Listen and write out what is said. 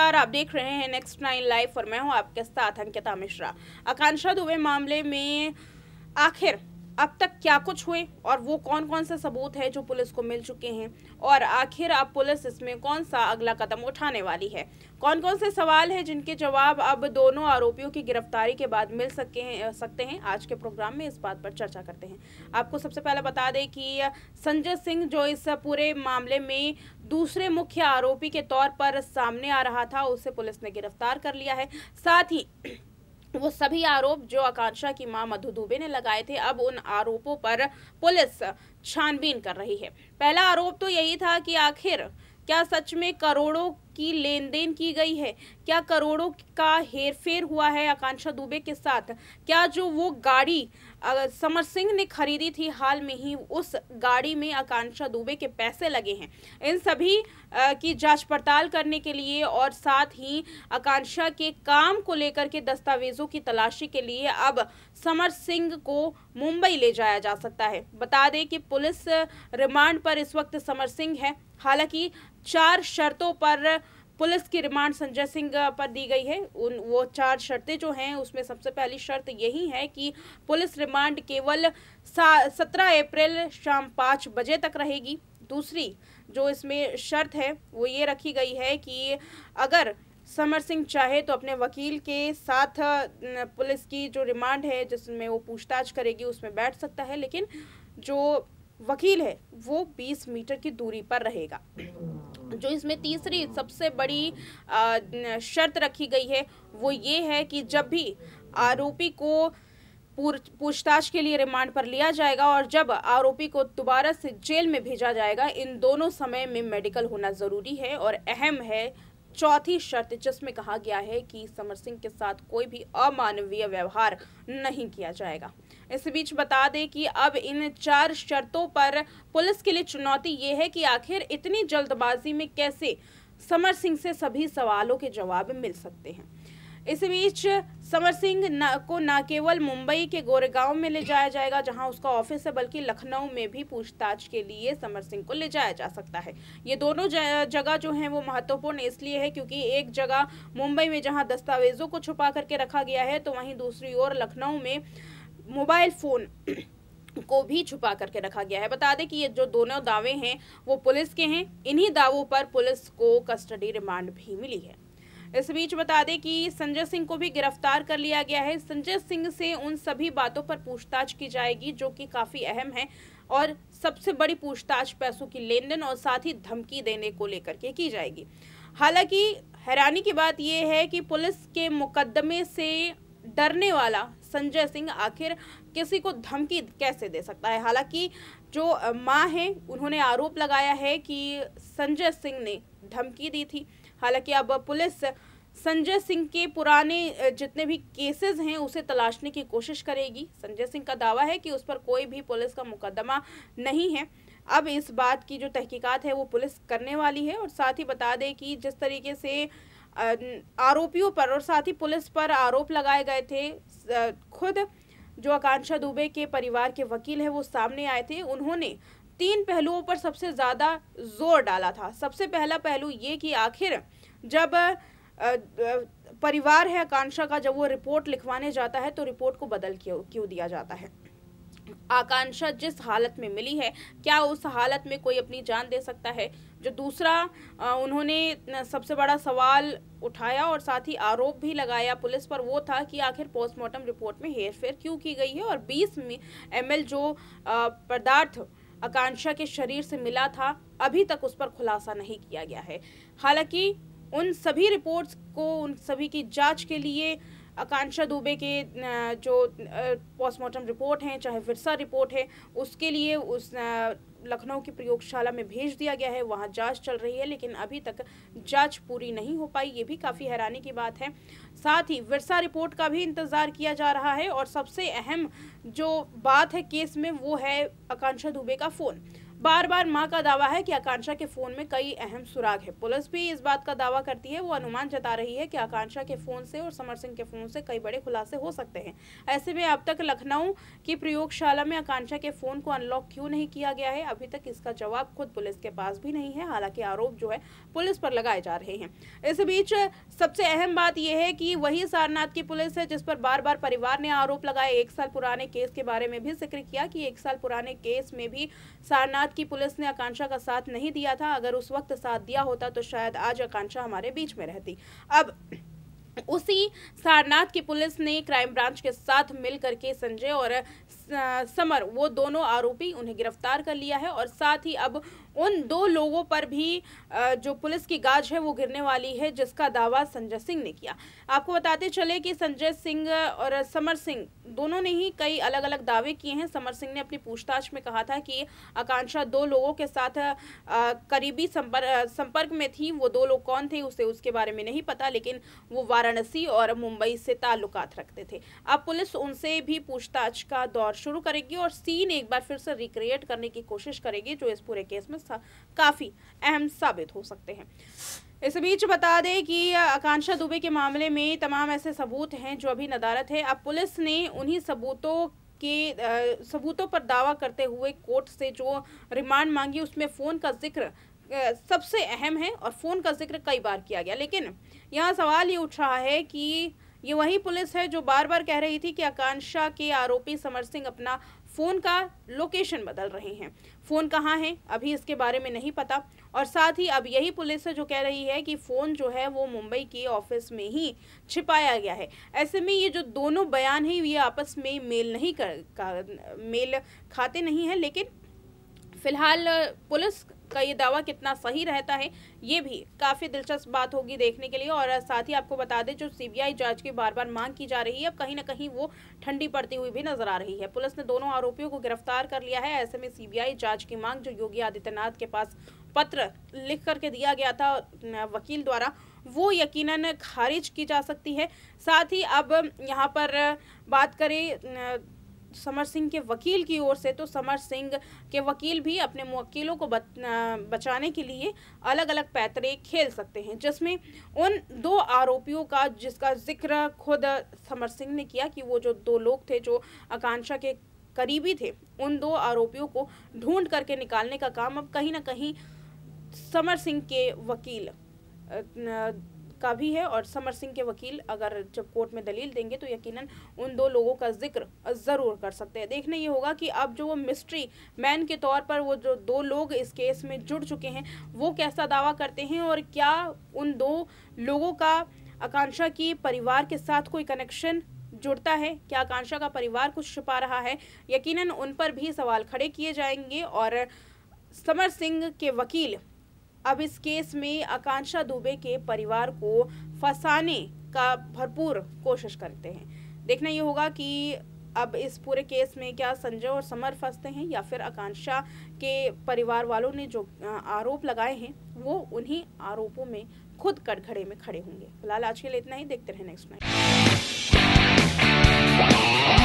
नमस्कार आप देख रहे हैं नेक्स्ट नाइन लाइव और मैं हूं आपके साथ अंकिता मिश्रा आकांक्षा दुबे मामले में आखिर अब तक क्या कुछ हुए और वो कौन कौन से सबूत है जो पुलिस को मिल चुके हैं और आखिर अब पुलिस इसमें कौन सा अगला कदम उठाने वाली है कौन कौन से सवाल हैं जिनके जवाब अब दोनों आरोपियों की गिरफ्तारी के बाद मिल सके सकते हैं आज के प्रोग्राम में इस बात पर चर्चा करते हैं आपको सबसे पहले बता दें कि संजय सिंह जो इस पूरे मामले में दूसरे मुख्य आरोपी के तौर पर सामने आ रहा था उसे पुलिस ने गिरफ्तार कर लिया है साथ ही वो सभी आरोप जो आकांक्षा की मां मधु दुबे ने लगाए थे अब उन आरोपों पर पुलिस छानबीन कर रही है पहला आरोप तो यही था कि आखिर क्या सच में करोड़ों की लेन देन की गई है क्या करोड़ों का हेरफेर हुआ है आकांक्षा दुबे के साथ क्या जो वो गाड़ी समर सिंह ने खरीदी थी हाल में ही उस गाड़ी में आकांक्षा दुबे के पैसे लगे हैं इन सभी की जांच पड़ताल करने के लिए और साथ ही आकांक्षा के काम को लेकर के दस्तावेजों की तलाशी के लिए अब समर सिंह को मुंबई ले जाया जा सकता है बता दें कि पुलिस रिमांड पर इस वक्त समर सिंह है हालांकि चार शर्तों पर पुलिस की रिमांड संजय सिंह पर दी गई है उन वो चार शर्तें जो हैं उसमें सबसे पहली शर्त यही है कि पुलिस रिमांड केवल सत्रह अप्रैल शाम पाँच बजे तक रहेगी दूसरी जो इसमें शर्त है वो ये रखी गई है कि अगर समर सिंह चाहे तो अपने वकील के साथ पुलिस की जो रिमांड है जिसमें वो पूछताछ करेगी उसमें बैठ सकता है लेकिन जो वकील है वो 20 मीटर की दूरी पर रहेगा जो इसमें तीसरी सबसे बड़ी शर्त रखी गई है वो ये है कि जब भी आरोपी को पूछताछ के लिए रिमांड पर लिया जाएगा और जब आरोपी को दोबारा से जेल में भेजा जाएगा इन दोनों समय में मेडिकल होना ज़रूरी है और अहम है चौथी शर्त जिसमें कहा गया है कि समर सिंह के साथ कोई भी अमानवीय व्यवहार नहीं किया जाएगा इस बीच बता दें कि अब इन चार शर्तों पर पुलिस के लिए चुनौती ये है कि आखिर इतनी जल्दबाजी में कैसे समर सिंह से सभी सवालों के जवाब मिल सकते हैं इस बीच समर सिंह को न केवल मुंबई के गोरेगांव में ले जाया जाएगा जहां उसका ऑफिस है बल्कि लखनऊ में भी पूछताछ के लिए समर सिंह को ले जाया जा सकता है ये दोनों जगह जो हैं वो महत्वपूर्ण इसलिए है क्योंकि एक जगह मुंबई में जहां दस्तावेजों को छुपा करके रखा गया है तो वहीं दूसरी ओर लखनऊ में मोबाइल फ़ोन को भी छुपा करके रखा गया है बता दें कि ये जो दोनों दावे हैं वो पुलिस के हैं इन्हीं दावों पर पुलिस को कस्टडी रिमांड भी मिली है इस बीच बता दें कि संजय सिंह को भी गिरफ्तार कर लिया गया है संजय सिंह से उन सभी बातों पर पूछताछ की जाएगी जो कि काफ़ी अहम है और सबसे बड़ी पूछताछ पैसों की लेन देन और साथ ही धमकी देने को लेकर के की जाएगी हालांकि हैरानी की बात यह है कि पुलिस के मुकदमे से डरने वाला संजय सिंह आखिर किसी को धमकी कैसे दे सकता है हालांकि जो माँ हैं उन्होंने आरोप लगाया है कि संजय सिंह ने धमकी दी थी हालांकि अब पुलिस संजय सिंह के पुराने जितने भी केसेस हैं उसे तलाशने की कोशिश करेगी संजय सिंह का दावा है कि उस पर कोई भी पुलिस का मुकदमा नहीं है अब इस बात की जो तहकीकात है वो पुलिस करने वाली है और साथ ही बता दें कि जिस तरीके से आरोपियों पर और साथ ही पुलिस पर आरोप लगाए गए थे खुद जो आकांक्षा दुबे के परिवार के वकील हैं वो सामने आए थे उन्होंने तीन पहलुओं पर सबसे ज़्यादा जोर डाला था सबसे पहला पहलू ये कि आखिर जब परिवार है आकांक्षा का जब वो रिपोर्ट लिखवाने जाता है तो रिपोर्ट को बदल क्यों दिया जाता है आकांक्षा जिस हालत में मिली है क्या उस हालत में कोई अपनी जान दे सकता है जो दूसरा उन्होंने सबसे बड़ा सवाल उठाया और साथ ही आरोप भी लगाया पुलिस पर वो था कि आखिर पोस्टमार्टम रिपोर्ट में हेरफेर क्यों की गई है और 20 एम जो पदार्थ आकांक्षा के शरीर से मिला था अभी तक उस पर खुलासा नहीं किया गया है हालांकि उन सभी रिपोर्ट्स को उन सभी की जांच के लिए आकांक्षा दुबे के जो पोस्टमार्टम रिपोर्ट हैं चाहे फिरसा रिपोर्ट है उसके लिए उस लखनऊ की प्रयोगशाला में भेज दिया गया है वहाँ जांच चल रही है लेकिन अभी तक जांच पूरी नहीं हो पाई ये भी काफ़ी हैरानी की बात है साथ ही विरसा रिपोर्ट का भी इंतज़ार किया जा रहा है और सबसे अहम जो बात है केस में वो है आकांक्षा दुबे का फ़ोन बार बार मां का दावा है कि आकांक्षा के फोन में कई अहम सुराग है पुलिस भी इस बात का दावा करती है वो अनुमान जता रही है कि आकांक्षा के फोन से और समर सिंह के फोन से कई बड़े खुलासे हो सकते हैं ऐसे में अब तक लखनऊ की प्रयोगशाला में आकांक्षा के फोन को अनलॉक क्यों नहीं किया गया है अभी तक इसका जवाब खुद पुलिस के पास भी नहीं है हालांकि आरोप जो है पुलिस पर लगाए जा रहे हैं इस बीच सबसे अहम बात यह है कि वही सारनाथ की पुलिस है जिस पर बार बार परिवार ने आरोप लगाए एक साल पुराने केस के बारे में भी जिक्र किया कि एक साल पुराने केस में भी सारनाथ बात की पुलिस ने आकांक्षा का साथ नहीं दिया था अगर उस वक्त साथ दिया होता तो शायद आज आकांक्षा हमारे बीच में रहती अब उसी सारनाथ की पुलिस ने क्राइम ब्रांच के साथ मिल करके संजय और समर वो दोनों आरोपी उन्हें गिरफ्तार कर लिया है और साथ ही अब उन दो लोगों पर भी जो पुलिस की गाज है वो गिरने वाली है जिसका दावा संजय सिंह ने किया आपको बताते चले कि संजय सिंह और समर सिंह दोनों ने ही कई अलग अलग दावे किए हैं समर सिंह ने अपनी पूछताछ में कहा था कि आकांक्षा दो लोगों के साथ करीबी संपर्क में थी वो दो लोग कौन थे उसे उसके बारे में नहीं पता लेकिन वो वाराणसी और मुंबई से ताल्लुकात रखते थे अब पुलिस उनसे भी पूछताछ का दौर शुरू करेगी और सीन एक बार फिर से रिक्रिएट करने की कोशिश करेगी जो इस पूरे केस में काफ़ी अहम साबित हो सकते हैं इस बीच बता दें कि आकांक्षा दुबे के मामले में तमाम ऐसे सबूत हैं जो अभी नदारत है अब पुलिस ने उन्हीं सबूतों के सबूतों पर दावा करते हुए कोर्ट से जो रिमांड मांगी उसमें फ़ोन का जिक्र सबसे अहम है और फ़ोन का जिक्र कई बार किया गया लेकिन यहाँ सवाल ये उठ रहा है कि ये वही पुलिस है जो बार बार कह रही थी कि आकांक्षा के आरोपी समर सिंह अपना फ़ोन का लोकेशन बदल रहे हैं फ़ोन कहाँ है अभी इसके बारे में नहीं पता और साथ ही अब यही पुलिस है जो कह रही है कि फ़ोन जो है वो मुंबई के ऑफिस में ही छिपाया गया है ऐसे में ये जो दोनों बयान है ये आपस में मेल नहीं कर का, मेल खाते नहीं है लेकिन फिलहाल पुलिस का ये दावा कितना सही रहता है ये भी काफ़ी दिलचस्प बात होगी देखने के लिए और साथ ही आपको बता दें जो सीबीआई जांच की बार बार मांग की जा रही है अब कहीं ना कहीं वो ठंडी पड़ती हुई भी नजर आ रही है पुलिस ने दोनों आरोपियों को गिरफ्तार कर लिया है ऐसे में सीबीआई जांच की मांग जो योगी आदित्यनाथ के पास पत्र लिख करके दिया गया था वकील द्वारा वो यकीनन खारिज की जा सकती है साथ ही अब यहाँ पर बात करें समर सिंह के वकील की ओर से तो समर सिंह के वकील भी अपने मुवक्लों को बचाने के लिए अलग अलग पैतरे खेल सकते हैं जिसमें उन दो आरोपियों का जिसका जिक्र खुद समर सिंह ने किया कि वो जो दो लोग थे जो आकांक्षा के करीबी थे उन दो आरोपियों को ढूंढ करके निकालने का काम अब कहीं ना कहीं समर सिंह के वकील का भी है और समर सिंह के वकील अगर जब कोर्ट में दलील देंगे तो यकीनन उन दो लोगों का जिक्र ज़रूर कर सकते हैं देखना ये होगा कि अब जो वो मिस्ट्री मैन के तौर पर वो जो दो लोग इस केस में जुड़ चुके हैं वो कैसा दावा करते हैं और क्या उन दो लोगों का आकांक्षा की परिवार के साथ कोई कनेक्शन जुड़ता है क्या आकांक्षा का परिवार कुछ छुपा रहा है यकीनन उन पर भी सवाल खड़े किए जाएंगे और समर सिंह के वकील अब इस केस में आकांक्षा दुबे के परिवार को फंसाने का भरपूर कोशिश करते हैं देखना ये होगा कि अब इस पूरे केस में क्या संजय और समर फंसते हैं या फिर आकांक्षा के परिवार वालों ने जो आरोप लगाए हैं वो उन्हीं आरोपों में खुद कटघड़े में खड़े होंगे फिलहाल आज के लिए इतना ही देखते रहे नेक्स्ट नाइट